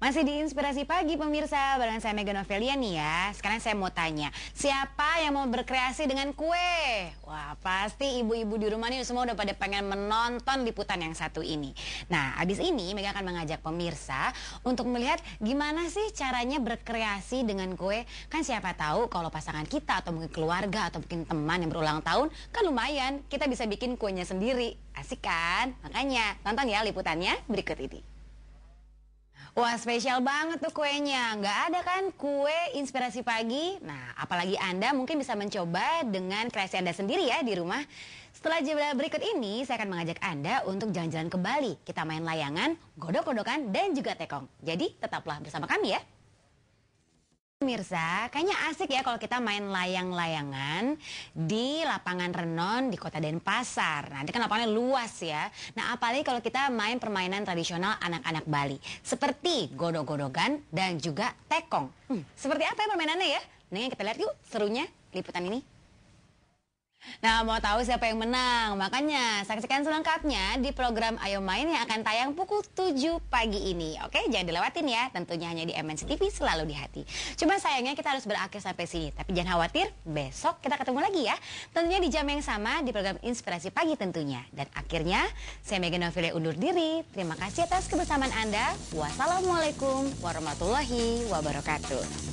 Masih di Inspirasi Pagi pemirsa, bareng saya Megan Novelia nih ya. Sekarang saya mau tanya, siapa yang mau berkreasi dengan kue? Wah pasti ibu-ibu di rumah nih semua udah pada pengen menonton liputan yang satu ini. Nah abis ini Megan akan mengajak pemirsa untuk melihat gimana sih caranya berkreasi dengan kue. Kan siapa tahu kalau pasangan kita atau mungkin keluarga atau mungkin teman yang berulang tahun kan lumayan kita bisa bikin kuenya sendiri. Asik kan? Makanya tonton ya liputannya berikut ini. Wah spesial banget tuh kuenya, nggak ada kan kue inspirasi pagi? Nah apalagi Anda mungkin bisa mencoba dengan kreasi Anda sendiri ya di rumah. Setelah jeda berikut ini saya akan mengajak Anda untuk jalan-jalan ke Bali. Kita main layangan, godok-godokan dan juga tekong. Jadi tetaplah bersama kami ya pemirsa, kayaknya asik ya kalau kita main layang-layangan di lapangan Renon di Kota Denpasar. Nah, ini kan lapangannya luas ya. Nah, apalagi kalau kita main permainan tradisional anak-anak Bali, seperti godok-godokan dan juga tekong. Hmm, seperti apa ya permainannya ya? Nah, kita lihat yuk serunya liputan ini. Nah, mau tahu siapa yang menang? Makanya saksikan selengkapnya di program Ayo Main yang akan tayang pukul 7 pagi ini. Oke, jangan dilewatin ya. Tentunya hanya di MNC TV selalu di hati. Cuma sayangnya kita harus berakhir sampai sini. Tapi jangan khawatir, besok kita ketemu lagi ya. Tentunya di jam yang sama di program Inspirasi Pagi tentunya. Dan akhirnya, saya Megan Novile undur diri. Terima kasih atas kebersamaan Anda. Wassalamualaikum warahmatullahi wabarakatuh.